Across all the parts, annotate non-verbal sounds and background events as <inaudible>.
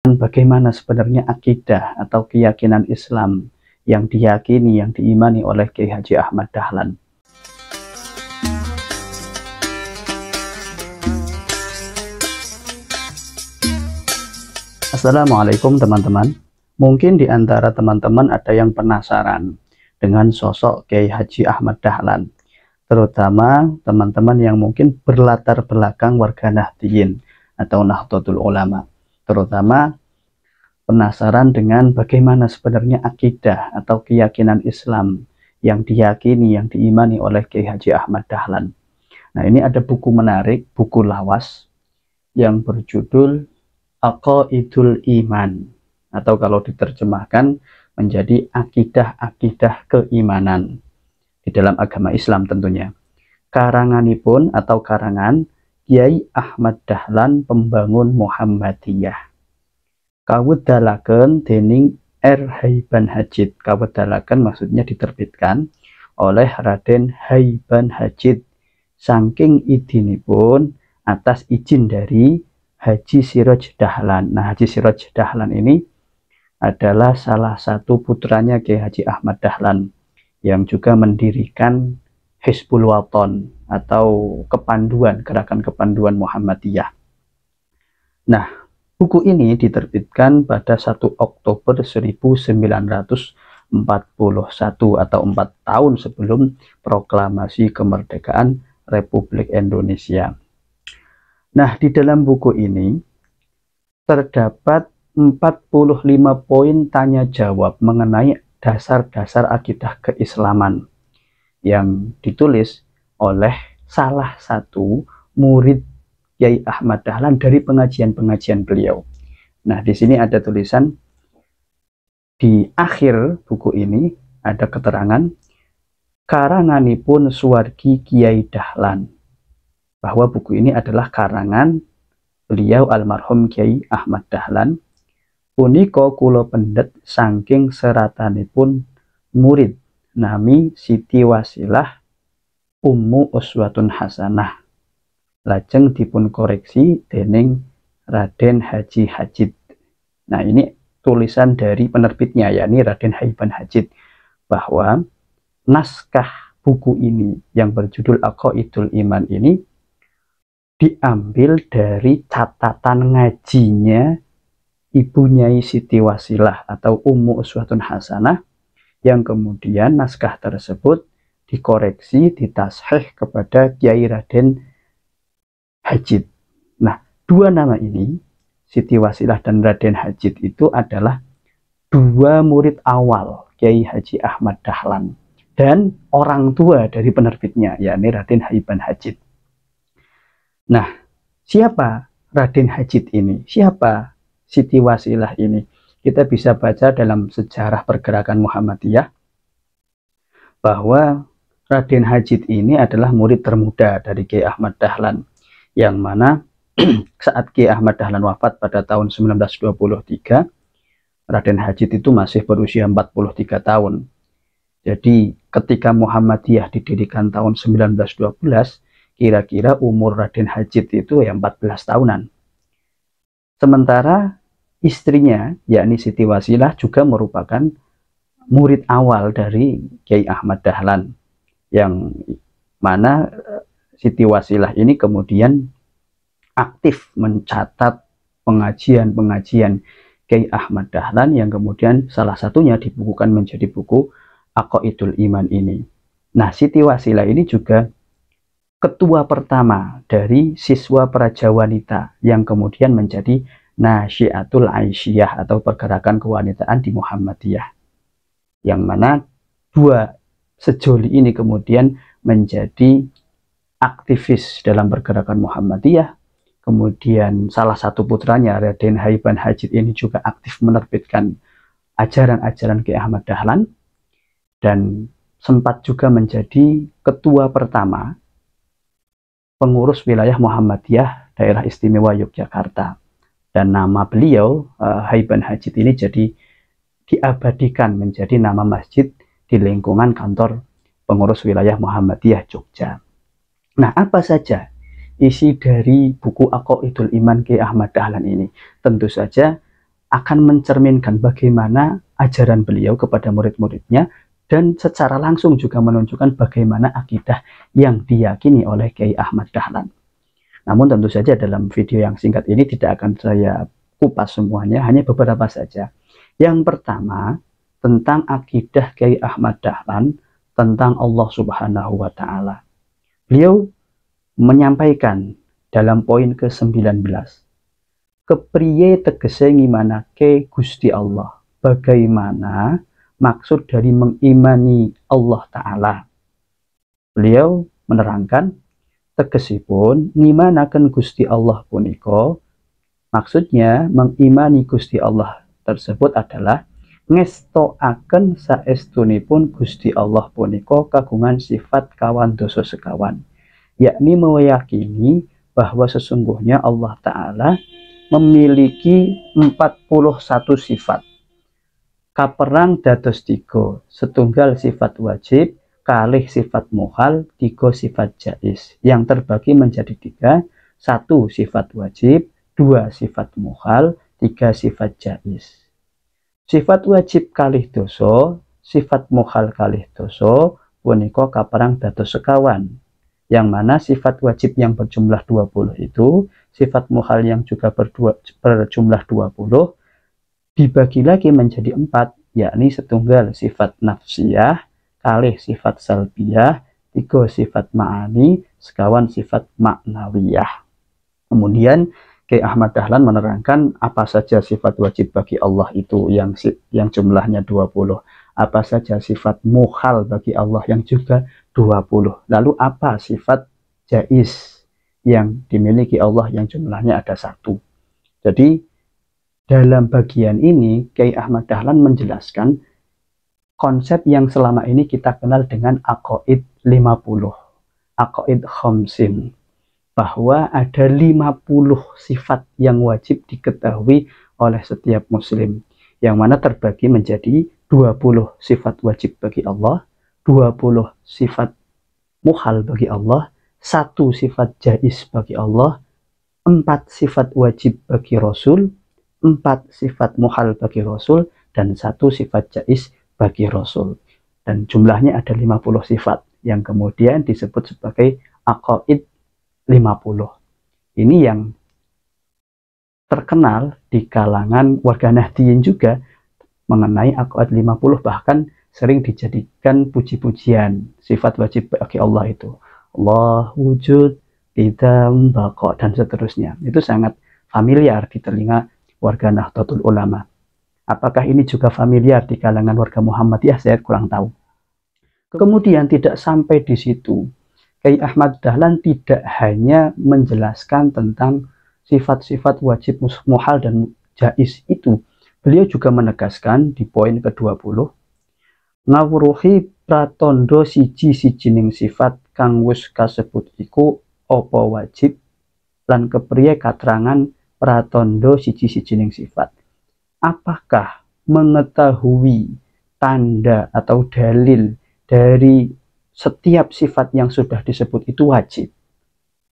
bagaimana sebenarnya akidah atau keyakinan Islam yang diyakini, yang diimani oleh Kiai Haji Ahmad Dahlan. Assalamualaikum teman-teman. Mungkin di antara teman-teman ada yang penasaran dengan sosok Kiai Haji Ahmad Dahlan. Terutama teman-teman yang mungkin berlatar belakang warga Nahdiyin atau Nahdlatul Ulama terutama penasaran dengan bagaimana sebenarnya akidah atau keyakinan Islam yang diyakini, yang diimani oleh Kiai Haji Ahmad Dahlan. Nah ini ada buku menarik, buku lawas yang berjudul Aqaidul Iman atau kalau diterjemahkan menjadi akidah-akidah keimanan di dalam agama Islam tentunya. Karanganipun atau karangan Kiai Ahmad Dahlan Pembangun Muhammadiyah kawedalaken dening R Haiban Hajid kawedalaken maksudnya diterbitkan oleh Raden Haiban Hajid saking idinipun atas izin dari Haji Siraj Dahlan. Nah, Haji Siraj Dahlan ini adalah salah satu putranya Kiai Haji Ahmad Dahlan yang juga mendirikan Hizbul Waton atau kepanduan gerakan kepanduan Muhammadiyah. Nah, Buku ini diterbitkan pada 1 Oktober 1941 atau 4 tahun sebelum proklamasi kemerdekaan Republik Indonesia. Nah, di dalam buku ini terdapat 45 poin tanya jawab mengenai dasar-dasar akidah keislaman yang ditulis oleh salah satu murid Kiai Ahmad Dahlan dari pengajian-pengajian beliau. Nah, di sini ada tulisan di akhir buku ini ada keterangan karanganipun suwargi Kiai Dahlan bahwa buku ini adalah karangan beliau almarhum Kiai Ahmad Dahlan punika kula pendet saking seratanipun murid nami Siti Wasilah Ummu Uswatun Hasanah lajeng dipun koreksi dening Raden Haji Hajid. Nah, ini tulisan dari penerbitnya yakni Raden Haiban Hajid bahwa naskah buku ini yang berjudul Aqaidul Iman ini diambil dari catatan ngajinya Ibu Nyai Siti Wasilah atau Ummu Uswatun Hasanah yang kemudian naskah tersebut dikoreksi, ditasheh kepada Kiai Raden Hajid. Nah, dua nama ini, Siti Wasilah dan Raden Hajid itu adalah dua murid awal Kiai Haji Ahmad Dahlan dan orang tua dari penerbitnya, yakni Raden Haiban Hajid. Nah, siapa Raden Hajid ini? Siapa Siti Wasilah ini? Kita bisa baca dalam sejarah pergerakan Muhammadiyah bahwa Raden Hajid ini adalah murid termuda dari Kiai Ahmad Dahlan yang mana <clears throat> saat Ki Ahmad Dahlan wafat pada tahun 1923 Raden Hajid itu masih berusia 43 tahun jadi ketika Muhammadiyah didirikan tahun 1912 kira-kira umur Raden Hajid itu ya 14 tahunan sementara istrinya yakni Siti Wasilah juga merupakan murid awal dari Kiai Ahmad Dahlan yang mana Siti Wasilah ini kemudian aktif mencatat pengajian-pengajian Kiai Ahmad Dahlan yang kemudian salah satunya dibukukan menjadi buku Aqaidul Iman ini. Nah, Siti Wasilah ini juga ketua pertama dari siswa Praja Wanita yang kemudian menjadi Nasyiatul Aisyah atau pergerakan kewanitaan di Muhammadiyah. Yang mana dua sejoli ini kemudian menjadi aktivis dalam pergerakan Muhammadiyah. Kemudian salah satu putranya Raden Haiban Hajid ini juga aktif menerbitkan ajaran-ajaran Ki Ahmad Dahlan dan sempat juga menjadi ketua pertama pengurus wilayah Muhammadiyah daerah istimewa Yogyakarta. Dan nama beliau eh, Haiban Hajid ini jadi diabadikan menjadi nama masjid di lingkungan kantor pengurus wilayah Muhammadiyah yogyakarta Nah, apa saja isi dari buku Itul Iman Ki Ahmad Dahlan ini? Tentu saja akan mencerminkan bagaimana ajaran beliau kepada murid-muridnya dan secara langsung juga menunjukkan bagaimana akidah yang diyakini oleh Kiai Ahmad Dahlan. Namun tentu saja dalam video yang singkat ini tidak akan saya kupas semuanya, hanya beberapa saja. Yang pertama, tentang akidah Kiai Ahmad Dahlan tentang Allah Subhanahu wa taala. Beliau menyampaikan dalam poin ke-19 kepriye tegese ke Gusti Allah bagaimana maksud dari mengimani Allah Ta'ala beliau menerangkan tegesipun ken Gusti Allah puniko maksudnya mengimani Gusti Allah tersebut adalah saestuni pun Gusti Allah punika kagungan sifat kawan doso sekawan yakni meyakini bahwa sesungguhnya Allah Ta'ala memiliki 41 sifat kaperang dados tiga setunggal sifat wajib kalih sifat muhal tiga sifat jais yang terbagi menjadi tiga satu sifat wajib dua sifat muhal tiga sifat jais Sifat wajib kalih doso, sifat mukhal kalih doso, puniko kaperang dados sekawan. Yang mana sifat wajib yang berjumlah 20 itu, sifat mukhal yang juga berdua, berjumlah 20 dibagi lagi menjadi empat, yakni setunggal sifat nafsiyah, kalih sifat salbiyah, tiga sifat ma'ani, sekawan sifat maknawiyah. Kemudian Kiai Ahmad Dahlan menerangkan apa saja sifat wajib bagi Allah itu yang yang jumlahnya 20. Apa saja sifat muhal bagi Allah yang juga 20. Lalu apa sifat jais yang dimiliki Allah yang jumlahnya ada satu. Jadi dalam bagian ini Kiai Ahmad Dahlan menjelaskan konsep yang selama ini kita kenal dengan Aqaid 50, Aqaid khomsin bahwa ada 50 sifat yang wajib diketahui oleh setiap muslim yang mana terbagi menjadi 20 sifat wajib bagi Allah, 20 sifat muhal bagi Allah, satu sifat jais bagi Allah, empat sifat wajib bagi Rasul, empat sifat muhal bagi Rasul, dan satu sifat jais bagi Rasul. Dan jumlahnya ada 50 sifat yang kemudian disebut sebagai aqaid 50. Ini yang terkenal di kalangan warga Nahdiyin juga mengenai akwat 50 bahkan sering dijadikan puji-pujian sifat wajib bagi Allah itu Allah wujud idam bako dan seterusnya itu sangat familiar di telinga warga Nahdlatul Ulama apakah ini juga familiar di kalangan warga Muhammadiyah saya kurang tahu kemudian tidak sampai di situ Kiai Ahmad Dahlan tidak hanya menjelaskan tentang sifat-sifat wajib muhal dan jais itu. Beliau juga menegaskan di poin ke-20, ngawruhi pratondo siji sijining sifat kang wis kasebut iku opo wajib lan kepriye katerangan pratondo siji sijining sifat. Apakah mengetahui tanda atau dalil dari setiap sifat yang sudah disebut itu wajib.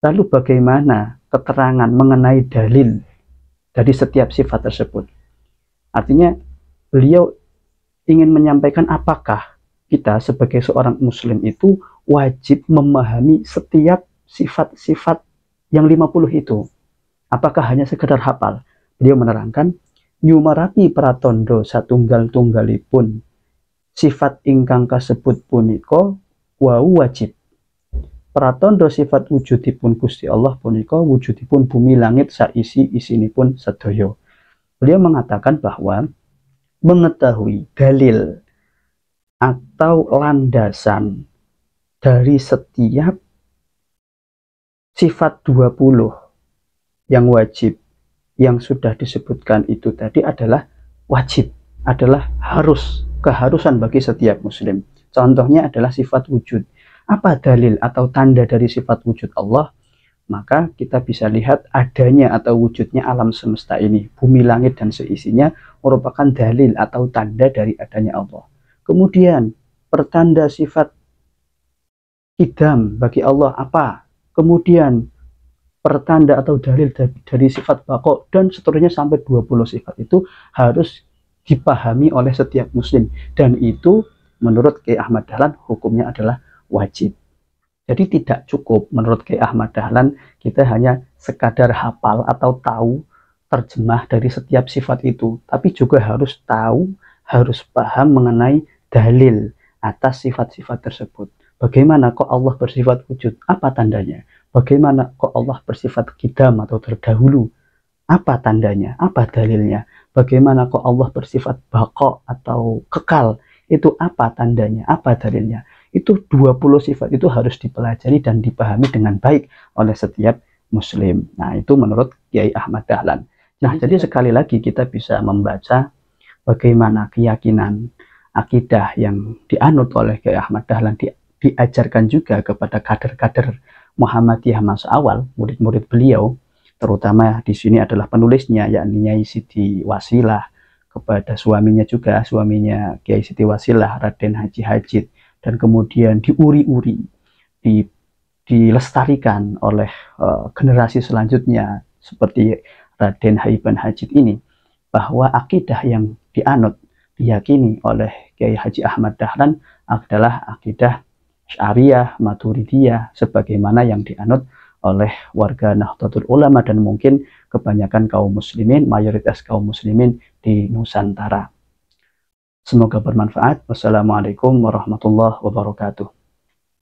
Lalu bagaimana keterangan mengenai dalil dari setiap sifat tersebut? Artinya beliau ingin menyampaikan apakah kita sebagai seorang muslim itu wajib memahami setiap sifat-sifat yang 50 itu. Apakah hanya sekedar hafal? Beliau menerangkan, Nyumarapi pratondo satunggal tunggalipun, sifat ingkang kasebut puniko wau wajib pratondo sifat wujudipun Gusti Allah punika wujudipun bumi langit saisi isinipun sedoyo beliau mengatakan bahwa mengetahui dalil atau landasan dari setiap sifat 20 yang wajib yang sudah disebutkan itu tadi adalah wajib adalah harus keharusan bagi setiap muslim Contohnya adalah sifat wujud. Apa dalil atau tanda dari sifat wujud Allah? Maka kita bisa lihat adanya atau wujudnya alam semesta ini, bumi langit dan seisinya merupakan dalil atau tanda dari adanya Allah. Kemudian pertanda sifat idam bagi Allah apa? Kemudian pertanda atau dalil dari, sifat bako dan seterusnya sampai 20 sifat itu harus dipahami oleh setiap muslim dan itu menurut Kiai Ahmad Dahlan hukumnya adalah wajib. Jadi tidak cukup menurut Kiai Ahmad Dahlan kita hanya sekadar hafal atau tahu terjemah dari setiap sifat itu, tapi juga harus tahu, harus paham mengenai dalil atas sifat-sifat tersebut. Bagaimana kok Allah bersifat wujud? Apa tandanya? Bagaimana kok Allah bersifat kidam atau terdahulu? Apa tandanya? Apa dalilnya? Bagaimana kok Allah bersifat bakok atau kekal? Itu apa tandanya? Apa dalilnya? Itu 20 sifat itu harus dipelajari dan dipahami dengan baik oleh setiap muslim. Nah, itu menurut Kiai Ahmad Dahlan. Nah, iya. jadi sekali lagi kita bisa membaca bagaimana keyakinan akidah yang dianut oleh Kiai Ahmad Dahlan di, diajarkan juga kepada kader-kader Muhammadiyah masa awal, murid-murid beliau, terutama di sini adalah penulisnya yakni Nyai Siti Wasilah, kepada suaminya juga, suaminya Kiai Siti Wasilah, Raden Haji Hajid, dan kemudian diuri-uri, di, dilestarikan oleh uh, generasi selanjutnya seperti Raden Haiban Hajid ini, bahwa akidah yang dianut, diyakini oleh Kiai Haji Ahmad Dahlan adalah akidah Syariah, Maturidiyah, sebagaimana yang dianut oleh warga Nahdlatul Ulama dan mungkin kebanyakan kaum muslimin, mayoritas kaum muslimin di Nusantara. Semoga bermanfaat. Wassalamualaikum warahmatullahi wabarakatuh.